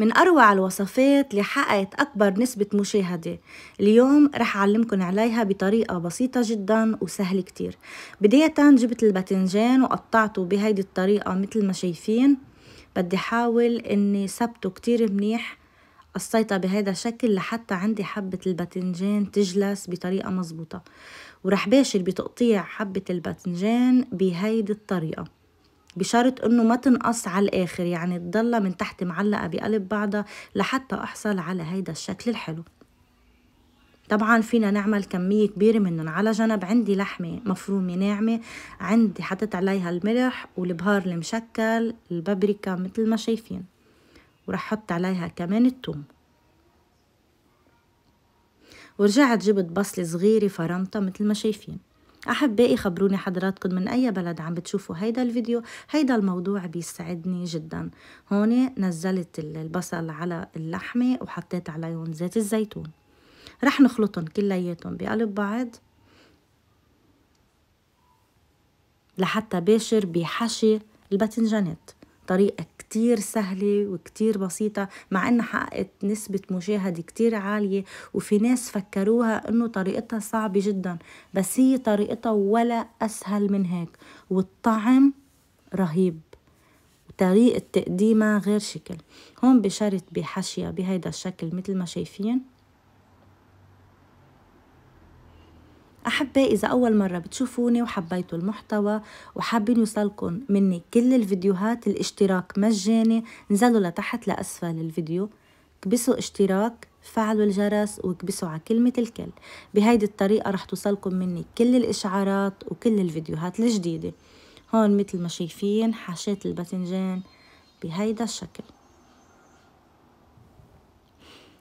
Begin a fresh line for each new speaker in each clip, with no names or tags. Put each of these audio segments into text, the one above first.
من أروع الوصفات اللي حققت أكبر نسبة مشاهدة اليوم رح أعلمكن عليها بطريقة بسيطة جدا وسهلة كتير بداية جبت الباتنجان وقطعته بهيدي الطريقة مثل ما شايفين بدي حاول إني ثبته كتير منيح قصيتها بهذا الشكل لحتى عندي حبة الباتنجان تجلس بطريقة مزبوطة ورح باشر بتقطيع حبة الباتنجان بهيدي الطريقة بشرط انه ما تنقص على الاخر يعني تضلها من تحت معلقة بقلب بعضها لحتى احصل على هيدا الشكل الحلو طبعا فينا نعمل كمية كبيرة منهم على جنب عندي لحمة مفرومة ناعمة عندي حطيت عليها الملح والبهار المشكل البابريكا مثل ما شايفين ورح حط عليها كمان التوم ورجعت جبت بصلة صغيرة فرمتها مثل ما شايفين أحبائي خبروني حضراتكم من أي بلد عم بتشوفوا هيدا الفيديو هيدا الموضوع بيسعدني جدا هون نزلت البصل على اللحمة وحطيت عليهم زيت الزيتون رح نخلطهم كلياتهم بقلب بعض لحتى باشر بحشي الباذنجانات طريقة كتير سهلة وكتير بسيطة مع انها حققت نسبة مشاهدة كتير عالية وفي ناس فكروها انه طريقتها صعبة جدا بس هي طريقتها ولا اسهل من هيك والطعم رهيب طريقة تقديمها غير شكل هون بشرت بحشية بهيدا الشكل مثل ما شايفين حابة إذا أول مرة بتشوفوني وحبيتوا المحتوى وحابين يوصلكم مني كل الفيديوهات الاشتراك مجاني نزلوا لتحت لأسفل الفيديو كبسوا اشتراك فعلوا الجرس وكبسوا على كلمة الكل بهيدي الطريقة رح توصلكم مني كل الإشعارات وكل الفيديوهات الجديدة هون مثل ما شايفين حاشات الباذنجان بهيدا الشكل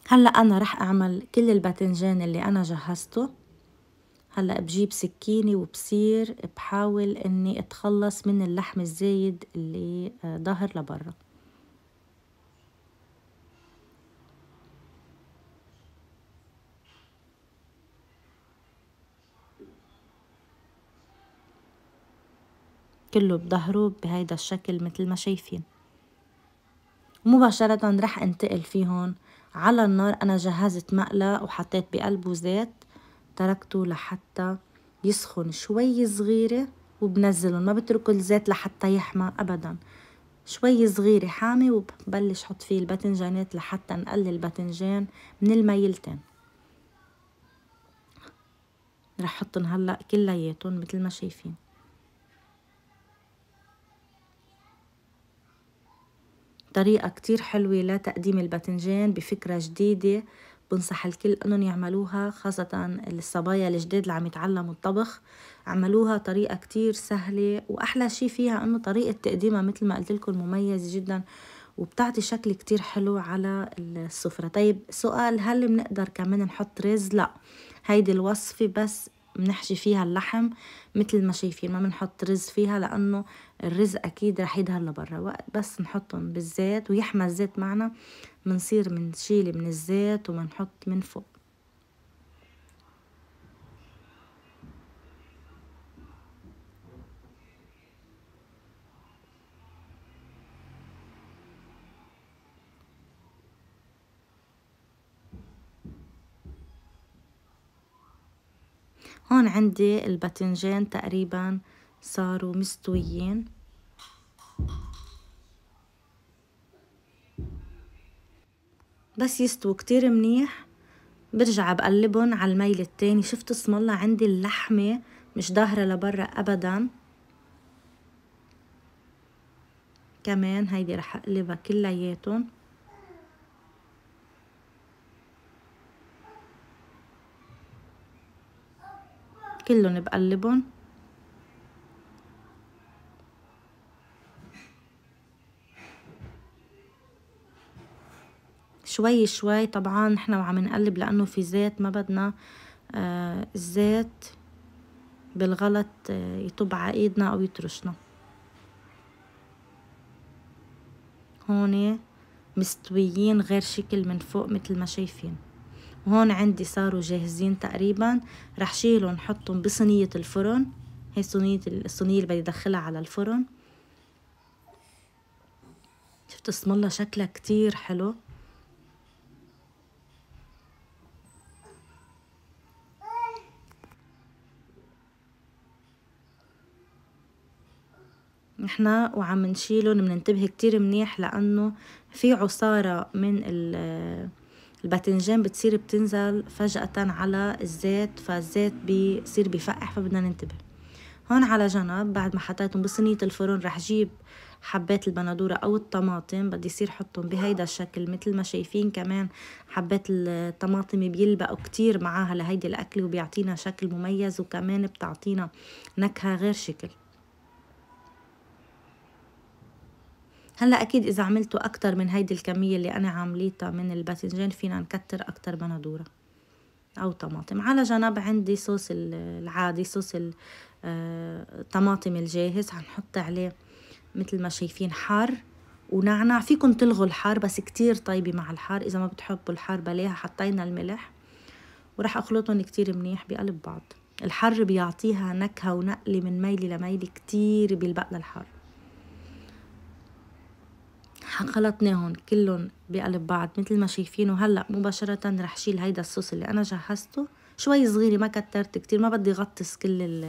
هلا انا رح اعمل كل الباذنجان اللي انا جهزته هلا بجيب سكينة وبصير بحاول اني اتخلص من اللحم الزايد اللي آه، ظهر لبرا كله بظهره بهيدا الشكل مثل ما شايفين مباشرة رح انتقل فيهم على النار انا جهزت مقلة وحطيت بقلبه زيت تركته لحتى يسخن شوي صغيرة وبنزلهم ما بترك الزيت لحتى يحمى أبدا شوي صغيرة حامي وببلش حط فيه الباذنجانات لحتى نقلل الباذنجان من الميلتين رح حطن هلأ كلياتهم مثل ما شايفين طريقة كتير حلوة لتقديم الباذنجان بفكرة جديدة بنصح الكل انهم يعملوها خاصة الصبايا الجداد اللي عم يتعلموا الطبخ عملوها طريقة كتير سهلة واحلى شي فيها انه طريقة تقديمها مثل ما قلت لكم مميزة جدا وبتعطي شكل كتير حلو على السفرة طيب سؤال هل بنقدر كمان نحط رز لا هيدي الوصفة بس بنحشي فيها اللحم مثل ما شايفين ما بنحط رز فيها لانه الرز اكيد رح يدهر لبرا وقت بس نحطهم بالزيت ويحمى الزيت معنا بنصير بنشيل من الزيت وبنحط من فوق هون عندي الباذنجان تقريبا صاروا مستويين بس يستووا كتير منيح برجع بقلبهم على الميل التاني شفت اسم الله عندي اللحمة مش ظاهرة لبرا أبدا كمان هيدي رح أقلبها كلياتهم كلهم بقلبهم شوي شوي طبعا احنا وعم نقلب لانه في زيت ما بدنا آه، الزيت بالغلط آه، يطب على ايدنا او يترشنا هون مستويين غير شكل من فوق مثل ما شايفين وهون عندي صاروا جاهزين تقريبا رح شيلهم حطهم بصينية الفرن هي صينية الصينية اللي بدي ادخلها على الفرن شفت اسم الله شكلها كتير حلو نحنا وعم نشيلهم بننتبه كتير منيح لأنه في عصارة من الباذنجان بتصير بتنزل فجأة على الزيت فالزيت بصير بفقح فبدنا ننتبه هون على جنب بعد ما حطيتهم بصينية الفرن رح جيب حبات البندورة أو الطماطم بدي يصير حطهم بهيدا الشكل مثل ما شايفين كمان حبات الطماطم بيلبقوا كتير معاها لهيدي الأكل وبيعطينا شكل مميز وكمان بتعطينا نكهة غير شكل هلا اكيد اذا عملتوا اكتر من هيدي الكميه اللي انا عامليتها من الباذنجان فينا نكتر اكتر بندوره او طماطم على جنب عندي صوص العادي صوص الطماطم آه، الجاهز هنحط عليه مثل ما شايفين حار ونعنع فيكم تلغوا الحار بس كتير طيبة مع الحار إذا ما بتحبوا الحار بلاها حطينا الملح وراح أخلطهم كتير منيح بقلب بعض الحر بيعطيها نكهة ونقلة من ميلي لميلي كتير بيلبق للحر خلطناهم كلهم بقلب بعض مثل ما شايفين وهلا مباشره رح شيل هيدا الصوص اللي انا جهزته شوي صغيره ما كترت كتير ما بدي غطس كل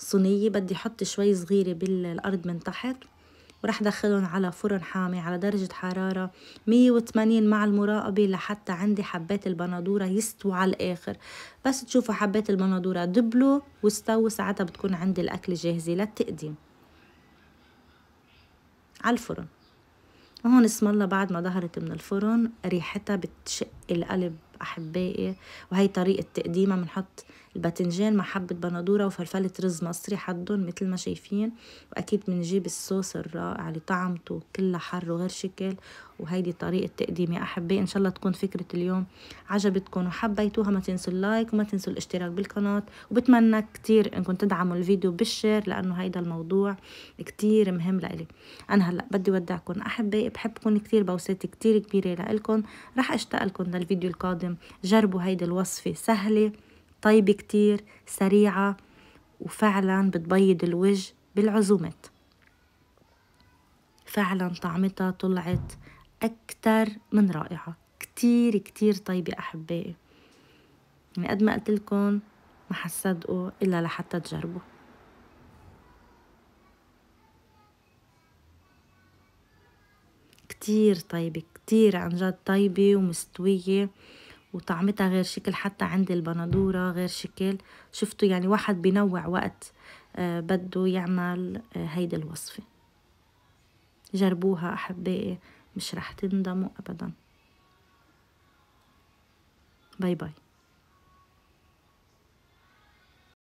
الصينيه بدي احط شوي صغيره بالارض من تحت ورح دخلهم على فرن حامي على درجة حرارة 180 مع المراقبة لحتى عندي حبات البندورة يستوى على الآخر بس تشوفوا حبات البندورة دبلوا واستووا ساعتها بتكون عندي الأكل جاهزة للتقديم على الفرن هون اسم الله بعد ما ظهرت من الفرن ريحتها بتشق القلب أحبائي وهي طريقة تقديمها بنحط الباذنجان مع حبة بندورة وفلفلة رز مصري حدهم مثل ما شايفين وأكيد بنجيب الصوص الرائع اللي طعمته كلها حر وغير شكل وهيدي طريقة تقديمي أحبائي إن شاء الله تكون فكرة اليوم عجبتكم وحبيتوها ما تنسوا اللايك وما تنسوا الاشتراك بالقناة وبتمنى كتير إنكم تدعموا الفيديو بالشير لأنه هيدا الموضوع كتير مهم لإلي أنا هلأ بدي ودعكم أحبائي بحبكم كتير بوسات كتير كبيرة لإلكم رح أشتاق لكم للفيديو القادم جربوا هيدي الوصفة سهلة طيبة كتير سريعة وفعلا بتبيض الوجه بالعزومات فعلا طعمتها طلعت أكتر من رائعة كتير كتير طيبة أحبائي يعني قد ما قلت لكم ما حصدقوا إلا لحتى تجربوا كتير طيبة كتير عن جد طيبة ومستوية وطعمتها غير شكل حتى عند البندورة غير شكل شفتوا يعني واحد بنوع وقت آه، بده يعمل آه، هيدي الوصفة جربوها أحبائي مش رح تندموا أبدا باي باي